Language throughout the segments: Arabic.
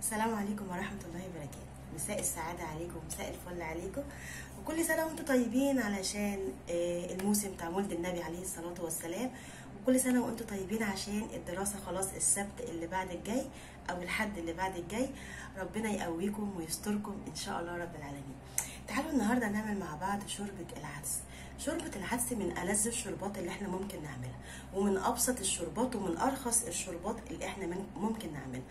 السلام عليكم ورحمة الله وبركاته مساء السعادة عليكم ومساء الفل عليكم وكل سنة وانتم طيبين علشان آه، الموسم بتاع مولد النبي عليه الصلاة والسلام وكل سنة وانتم طيبين عشان الدراسة خلاص السبت اللي بعد الجاي أو الحد اللي بعد الجاي ربنا يقويكم ويستركم إن شاء الله رب العالمين تعالوا النهاردة نعمل مع بعض شوربة العدس شوربه العدس من ألذ الشربات اللي احنا ممكن نعملها ومن ابسط الشربات ومن ارخص الشربات اللي احنا ممكن نعملها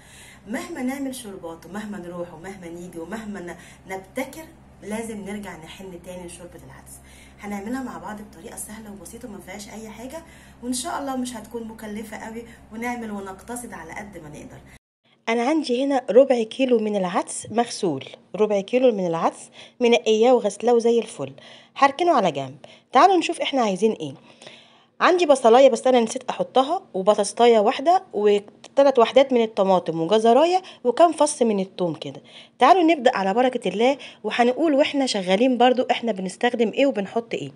مهما نعمل شربات ومهما نروح ومهما نيجي ومهما نبتكر لازم نرجع نحن تاني لشوربه العدس هنعملها مع بعض بطريقه سهله وبسيطه وما فيهاش اي حاجه وان شاء الله مش هتكون مكلفه قوي ونعمل ونقتصد على قد ما نقدر انا عندي هنا ربع كيلو من العدس مغسول ربع كيلو من العدس منقياه وغسلاه زي الفل حركنه على جنب تعالوا نشوف احنا عايزين ايه عندي بصلايه بس انا نسيت احطها وبطاطايه واحده وثلاث وحدات من الطماطم وجزرايه وكم فص من الثوم كده تعالوا نبدا على بركه الله وهنقول واحنا شغالين برضو احنا بنستخدم ايه وبنحط ايه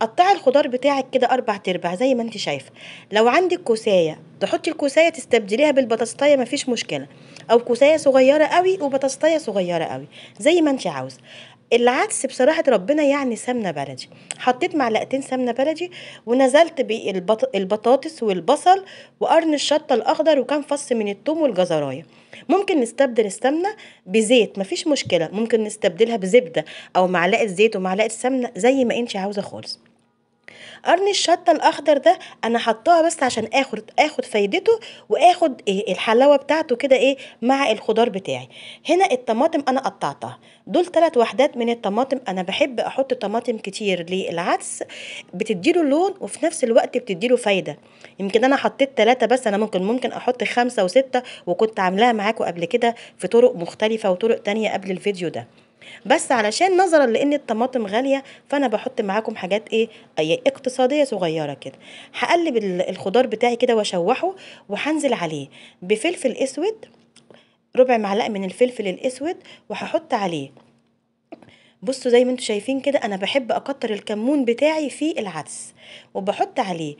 قطعي الخضار بتاعك كده اربع تربع زي ما انت شايفه لو عندك كوسايه تحطي الكوسايه تستبدليها بالبطاطسايه مفيش مشكله او كوسايه صغيره قوي وبطاطسايه صغيره قوي زي ما انت عاوزه العدس بصراحة ربنا يعني سمنة بلدي حطيت معلقتين سمنة بلدي ونزلت بالبطاطس والبصل وقرن الشطة الأخضر وكان فص من التوم والجزراية ممكن نستبدل السمنة بزيت مفيش مشكلة ممكن نستبدلها بزبدة أو معلقة زيت ومعلقة سمنة زي ما انت عاوزة خالص قرن الشطه الاخضر ده انا حطاها بس عشان اخد اخد فايدته واخد إيه الحلاوه بتاعته كده ايه مع الخضار بتاعي هنا الطماطم انا قطعتها دول ثلاث وحدات من الطماطم انا بحب احط طماطم كتير للعدس بتديله لون وفي نفس الوقت بتديله فايده يمكن انا حطيت ثلاثه بس انا ممكن ممكن احط خمسه وسته وكنت عاملاها معاكم قبل كده في طرق مختلفه وطرق تانية قبل الفيديو ده بس علشان نظرا لان الطماطم غاليه فانا بحط معاكم حاجات ايه أي اقتصاديه صغيره كده هقلب الخضار بتاعي كده واشوحه وهنزل عليه بفلفل اسود ربع معلقه من الفلفل الاسود وهحط عليه بصوا زي ما انتم شايفين كده انا بحب اكتر الكمون بتاعي في العدس وبحط عليه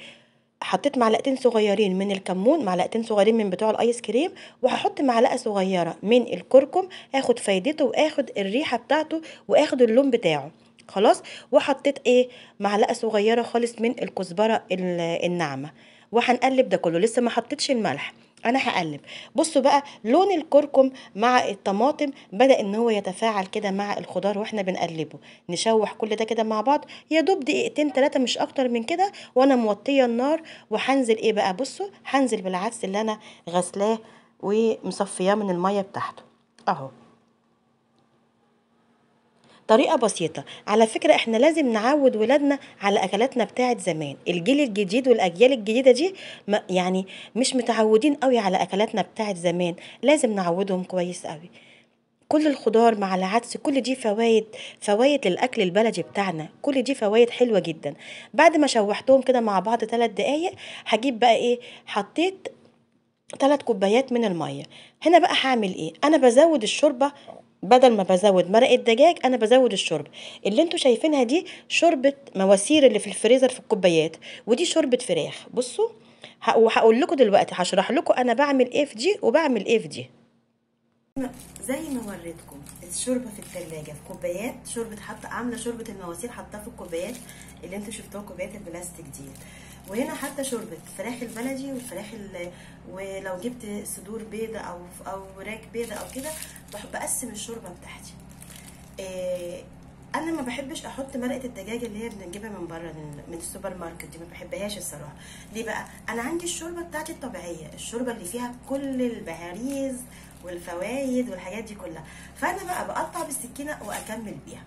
حطيت معلقتين صغيرين من الكمون معلقتين صغيرين من بتوع الايس كريم وهحط معلقه صغيره من الكركم اخد فايدته واخد الريحه بتاعته واخد اللون بتاعه خلاص وحطيت ايه معلقه صغيره خالص من الكزبره الناعمه وهنقلب ده كله لسه ما حطيتش الملح انا هقلب بصوا بقى لون الكركم مع الطماطم بدا ان هو يتفاعل كده مع الخضار واحنا بنقلبه نشوح كل ده كده مع بعض يا دوب دقيقتين ثلاثه مش اكتر من كده وانا موطيه النار وهنزل ايه بقى بصوا هنزل بالعدس اللي انا غسلاه ومصفياه من الميه بتاعته اهو طريقه بسيطه على فكره احنا لازم نعود ولادنا على اكلاتنا بتاعه زمان الجيل الجديد والاجيال الجديده دي يعني مش متعودين قوي على اكلاتنا بتاعه زمان لازم نعودهم كويس قوي كل الخضار مع العدس كل دي فوائد فوائد للاكل البلدي بتاعنا كل دي فوائد حلوه جدا بعد ما شوحتهم كده مع بعض ثلاث دقايق هجيب بقى ايه حطيت ثلاث كوبايات من الميه هنا بقى هعمل ايه انا بزود الشوربه بدل ما بزود مرق الدجاج انا بزود الشوربه اللي انتوا شايفينها دي شوربه مواسير اللي في الفريزر في الكوبايات ودي شوربه فراخ بصوا وهقول لكم دلوقتي هشرح لكم انا بعمل ايه في دي وبعمل ايه في دي زي ما وريتكم الشوربه في الثلاجه في كوبايات شوربه حاطه عامله شوربه المواسير حاطاها في الكوبايات اللي انتوا شفتوها كوبايات البلاستيك دي وهنا حتى شوربه الفراخ البلدي والفراخ ولو جبت صدور بيضه او او راك بيضه او كده بحب بقسم الشوربه بتاعتي آه، انا ما بحبش احط مرقه الدجاج اللي هي بنجيبها من بره من السوبر ماركت دي ما بحبهاش الصراحه ليه بقى انا عندي الشوربه بتاعتي الطبيعيه الشوربه اللي فيها كل البهاريز والفوائد والحاجات دي كلها فانا بقى بقطع بالسكينه واكمل بيها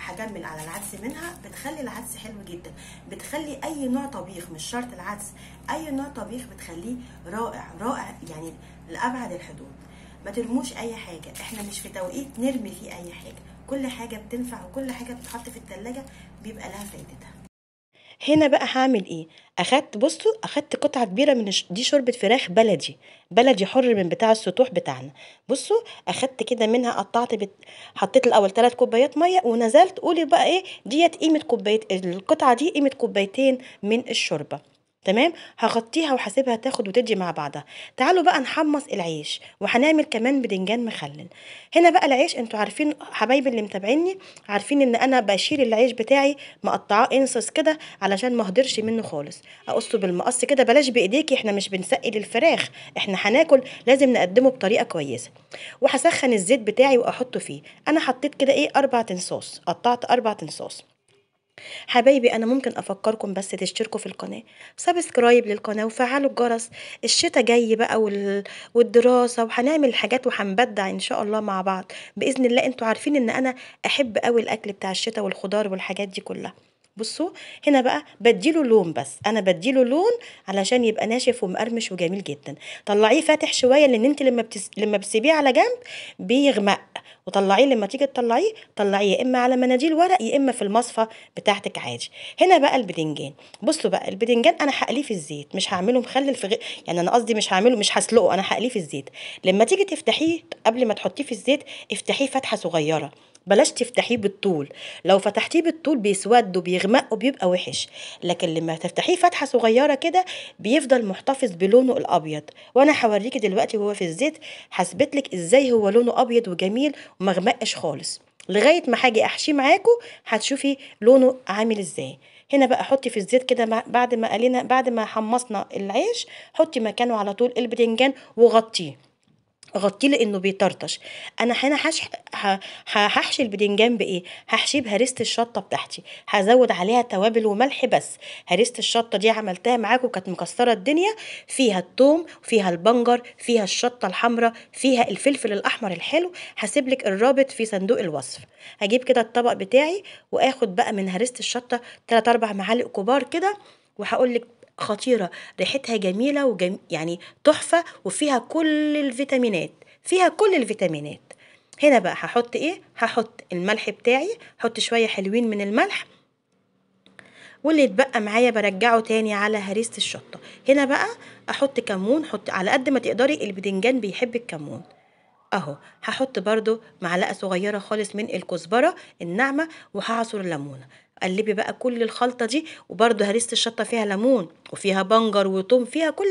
هكمل على العدس منها بتخلي العدس حلو جدا بتخلي اي نوع طبيخ مش شرط العدس اي نوع طبيخ بتخليه رائع رائع يعني لابعد الحدود ما ترموش اي حاجه احنا مش في توقيت نرمي فيه اي حاجه كل حاجه بتنفع وكل حاجه بتتحط في التلاجة بيبقى لها فايدتها هنا بقى هعمل ايه اخدت بصوا اخدت قطعه كبيره من دي شوربه فراخ بلدي بلدي حر من بتاع السطوح بتاعنا بصوا اخدت كده منها قطعت بت... حطيت الاول ثلاث كوبايات ميه ونزلت قولي بقى ايه ديت قيمه كوبايه القطعه دي قيمه كوبايتين من الشوربه تمام هغطيها وهسيبها تاخد وتدي مع بعضها تعالوا بقى نحمص العيش وهنعمل كمان بدنجان مخلل هنا بقى العيش انتوا عارفين حبايبي اللي متابعيني عارفين ان انا بشيل العيش بتاعي مقطعاه انصص كده علشان ما اهدرش منه خالص اقصه بالمقص كده بلاش بايديكي احنا مش بنسقي للفراخ احنا هناكل لازم نقدمه بطريقه كويسه وهسخن الزيت بتاعي واحطه فيه انا حطيت كده ايه اربع تنصاص قطعت اربع تنصاص حبايبي انا ممكن افكركم بس تشتركوا في القناه سبسكرايب للقناه وفعلوا الجرس الشتا جاي بقى وال... والدراسه وهنعمل حاجات وهنبدع ان شاء الله مع بعض باذن الله انتوا عارفين ان انا احب قوي الاكل بتاع الشتا والخضار والحاجات دي كلها بصوا هنا بقى بديله لون بس انا بديله لون علشان يبقى ناشف ومقرمش وجميل جدا طلعيه فاتح شويه لان انت لما بتس... لما بتسيبيه على جنب بيغمق وطلعيه لما تيجي تطلعيه طلعيه يا اما على مناديل ورق يا اما في المصفى بتاعتك عادي هنا بقى البدنجان بصوا بقى البدنجان انا هقليه في الزيت مش هعمله مخلل في غ... يعني انا قصدي مش هعمله مش هسلقه انا هقليه في الزيت لما تيجي تفتحيه قبل ما تحطيه في الزيت افتحيه فتحه صغيره بلاش تفتحيه بالطول لو فتحتيه بالطول بيسود وبيغمق وبيبقى وحش لكن لما تفتحيه فتحه صغيره كده بيفضل محتفظ بلونه الابيض وانا هوريكي دلوقتي وهو في الزيت هثبت لك ازاي هو لونه ابيض وجميل ومغمقش خالص لغايه ما هاجي احشيه معاكم هتشوفي لونه عامل ازاي هنا بقى حطي في الزيت كده بعد ما قلينا بعد ما حمصنا العيش حطي مكانه على طول البتنجان وغطيه اغطيه لانه بيطرطش انا هنا هحشي البدنجان بايه هحشيه بهريسه الشطه بتاعتي هزود عليها توابل وملح بس هريسه الشطه دي عملتها معاكم كانت مكسره الدنيا فيها الثوم فيها البنجر فيها الشطه الحمراء فيها الفلفل الاحمر الحلو هسيب لك الرابط في صندوق الوصف هجيب كده الطبق بتاعي واخد بقى من هريسه الشطه 3 4 معالق كبار كده وهقول لك خطيرة ريحتها جميلة وجم... يعني تحفة وفيها كل الفيتامينات فيها كل الفيتامينات هنا بقى هحط ايه هحط الملح بتاعي حط شوية حلوين من الملح واللي اتبقى معايا برجعه تاني على هريسه الشطه هنا بقى احط كمون حط على قد ما تقدري البدنجان بيحب الكمون اهو هحط برده معلقه صغيره خالص من الكزبره الناعمه وهعصر الليمونه قلبي بقى كل الخلطه دي وبرده هريسه الشطه فيها ليمون وفيها بنجر وتوم فيها كل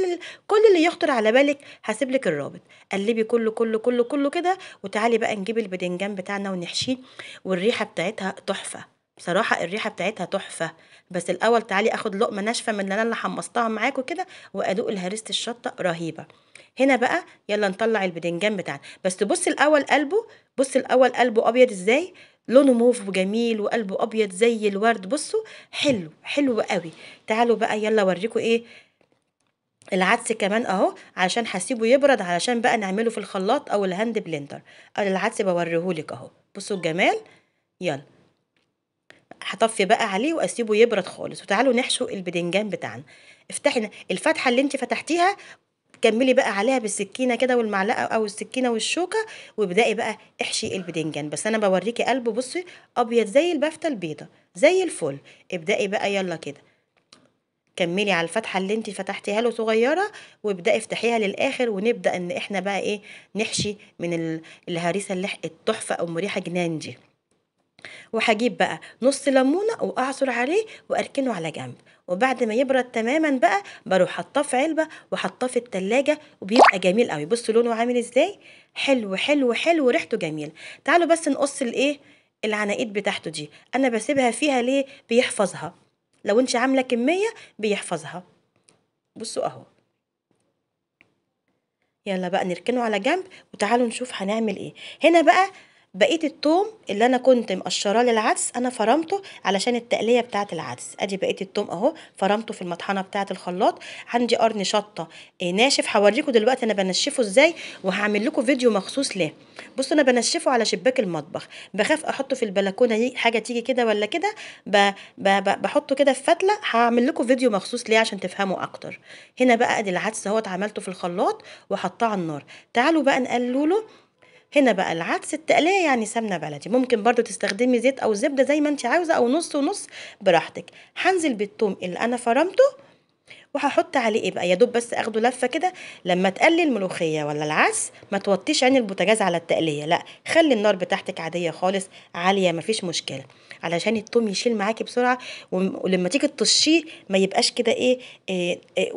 كل اللي يخطر على بالك هسيب لك الرابط قلبي كله كله كله كله كده وتعالي بقى نجيب البدنجان بتاعنا ونحشيه والريحه بتاعتها تحفه بصراحه الريحه بتاعتها تحفه بس الاول تعالي اخد لقمه ناشفه من اللي انا اللي حمصتها معاكم كده وادوق الهريسه الشطه رهيبه هنا بقى يلا نطلع البدنجان بتاعنا بس بص الاول قلبه بص الاول قلبه ابيض ازاي لونه موف وجميل وقلبه ابيض زي الورد بصوا حلو حلو قوي تعالوا بقى يلا اوريكم ايه العدس كمان اهو عشان هسيبه يبرد علشان بقى نعمله في الخلاط او الهاند بلندر آه، العدس بوريهولك اهو بصوا الجمال يلا هطفي بقى عليه واسيبه يبرد خالص وتعالوا نحشو البدنجان بتاعنا افتحي الفتحه اللي انت فتحتيها كملي بقى عليها بالسكينه كده والمعلقه او السكينه والشوكه وابداي بقى احشي البدنجان بس انا بوريكي قلب بصي ابيض زي البفته البيضه زي الفل ابداي بقى يلا كده كملي على الفتحه اللي انت فتحتيها له صغيره وابداي افتحيها للاخر ونبدا ان احنا بقى ايه نحشي من الهريسه اللي التحفه او ريحه جنان دي وهجيب بقى نص ليمونه واعصر عليه واركنه على جنب وبعد ما يبرد تماما بقى بروح حطاه في علبه وحطاه في التلاجة وبيبقى جميل قوي بصوا لونه عامل ازاي حلو حلو حلو وريحته جميله تعالوا بس نقص الايه العناقيد بتاعته دي انا بسيبها فيها ليه بيحفظها لو انت عامله كميه بيحفظها بصوا اهو يلا بقى نركنه على جنب وتعالوا نشوف هنعمل ايه هنا بقى بقيه الثوم اللي انا كنت مقشراه للعدس انا فرمته علشان التقليه بتاعه العدس ادي بقيه الثوم اهو فرمته في المطحنه بتاعه الخلاط عندي قرن شطه آه، ناشف هوريكم دلوقتي انا بنشفه ازاي وهعمل لكم فيديو مخصوص ليه بصوا انا بنشفه على شباك المطبخ بخاف احطه في البلكونه حاجه تيجي كده ولا كده بحطه كده في فتله هعمل لكم فيديو مخصوص ليه عشان تفهموا اكتر هنا بقى ادي العدس اهوت عملته في الخلاط وحطاه على النار تعالوا بقى نقلوله هنا بقى العدس التقليه يعني سمنه بلدي ممكن برضو تستخدمي زيت او زبده زي ما انت عاوزه او نص ونص براحتك هنزل بالثوم اللي انا فرمته وهحط عليه ايه بقى يا دوب بس اخده لفه كده لما تقلي الملوخيه ولا العس ما توطيش عين البوتاجاز على التقليه لا خلي النار بتاعتك عاديه خالص عاليه مفيش مشكله علشان التوم يشيل معاكي بسرعه ولما تيجي تطشيه ما يبقاش كده إيه, إيه, ايه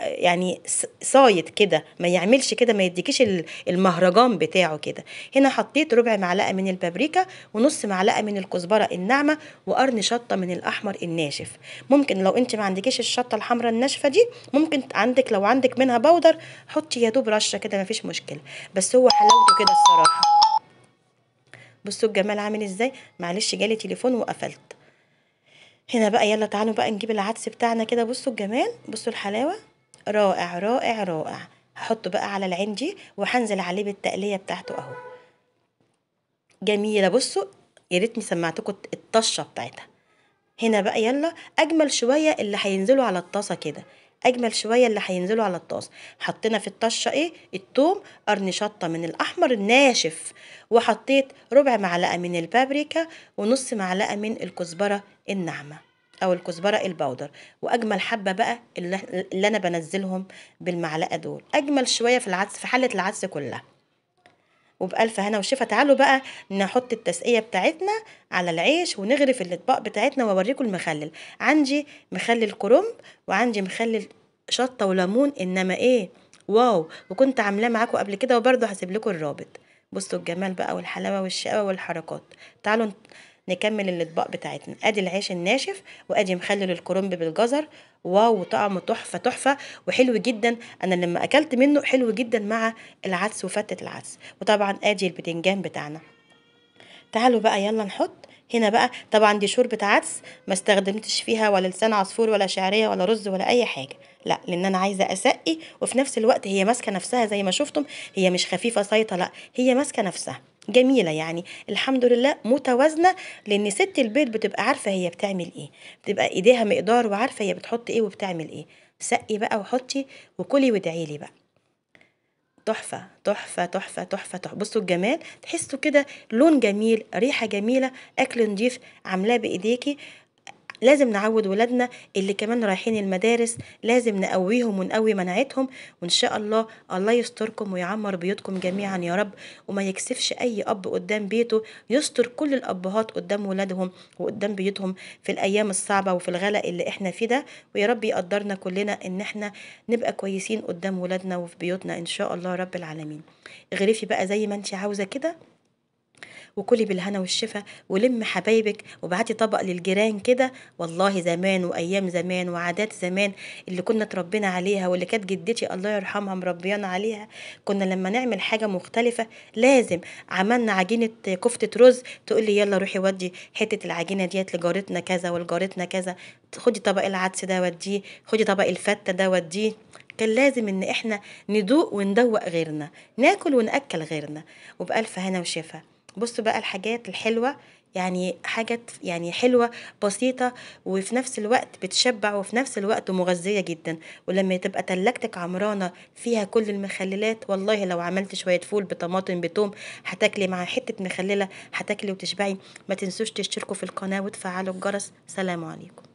يعني صايد كده ما يعملش كده ما يديكيش المهرجان بتاعه كده هنا حطيت ربع معلقه من البابريكا ونص معلقه من الكزبره الناعمه وقرن شطه من الاحمر الناشف ممكن لو انت ما عندكيش الشطه الحمراء الناشفه الناشفه دي ممكن عندك لو عندك منها بودر حطي يا دوب رشه كده مفيش مشكله بس هو حلاوته كده الصراحه بصوا الجمال عامل ازاي معلش جالي تليفون وقفلت هنا بقى يلا تعالوا بقى نجيب العدس بتاعنا كده بصوا الجمال بصوا الحلاوه رائع رائع رائع هحطه بقى على العين دي وهنزل عليه بالتقليه بتاعته اهو جميله بصوا يا ريتني سمعتكم الطشه بتاعتها هنا بقى يلا اجمل شويه اللي هينزلوا على الطاسه كده اجمل شويه اللي هينزلوا على الطاسه حطينا في الطشه ايه الثوم قرن شطه من الاحمر الناشف وحطيت ربع معلقه من البابريكا ونص معلقه من الكزبره الناعمه او الكزبره البودر واجمل حبه بقى اللي, اللي انا بنزلهم بالمعلقه دول اجمل شويه في العدس في حله العدس كلها وبألف هنا وشفا تعالوا بقى نحط التسقية بتاعتنا على العيش ونغرف الأطباق بتاعتنا وأوريكم المخلل عندي مخلل كرنب وعندي مخلل شطة وليمون إنما إيه واو وكنت عاملاه معاكم قبل كده وبرده هسيب لكم الرابط بصوا الجمال بقى والحلاوة والشقاوة والحركات تعالوا نكمل الاطباق بتاعتنا ادي العيش الناشف وادي مخلل الكرنب بالجزر واو طعمه تحفه تحفه وحلو جدا انا لما اكلت منه حلو جدا مع العدس وفتة العدس وطبعا ادي البتنجان بتاعنا تعالوا بقى يلا نحط هنا بقى طبعا دي شوربة عدس ما استخدمتش فيها ولا لسان عصفور ولا شعرية ولا رز ولا أي حاجة لا لأن أنا عايزة أسقي وفي نفس الوقت هي ماسكة نفسها زي ما شفتم هي مش خفيفة سايطة لا هي ماسكة نفسها جميله يعني الحمد لله متوازنه لان ست البيت بتبقى عارفه هي بتعمل ايه بتبقى ايديها مقدار وعارفه هي بتحط ايه وبتعمل ايه سقي بقى وحطي وكلي وادعي لي بقى تحفة تحفة تحفة تحفة تحفة بصوا الجمال تحسوا كده لون جميل ريحة جميلة أكل نضيف عاملاه بإيديكي لازم نعود ولادنا اللي كمان رايحين المدارس لازم نقويهم ونقوي مناعتهم وان شاء الله الله يستركم ويعمر بيوتكم جميعا يا رب وما يكسفش اي اب قدام بيته يستر كل الابهات قدام ولادهم وقدام بيوتهم في الايام الصعبه وفي الغلاء اللي احنا فيه ده ويا رب يقدرنا كلنا ان احنا نبقى كويسين قدام ولادنا وفي بيوتنا ان شاء الله رب العالمين اغرفي بقى زي ما انت عاوزه كده وكلي بالهنا والشفا ولم حبايبك وبعتي طبق للجيران كده والله زمان وايام زمان وعادات زمان اللي كنا اتربينا عليها واللي كانت جدتي الله يرحمها مربيانا عليها كنا لما نعمل حاجه مختلفه لازم عملنا عجينه كفته رز تقول لي يلا روحي ودي حته العجينه ديت لجارتنا كذا ولجارتنا كذا خدي طبق العدس ده وديه خدي طبق الفته ده وديه كان لازم ان احنا ندوق وندوق غيرنا ناكل وناكل غيرنا وبالف هنا وشفا بصوا بقى الحاجات الحلوه يعني حاجة يعني حلوة بسيطة وفي نفس الوقت بتشبع وفي نفس الوقت مغذية جدا ولما تبقى تلاجتك عمرانة فيها كل المخللات والله لو عملت شوية فول بطماطم بتوم هتاكلي مع حتة مخللة هتاكلي وتشبعي ما تنسوش تشتركوا في القناة وتفعلوا الجرس سلام عليكم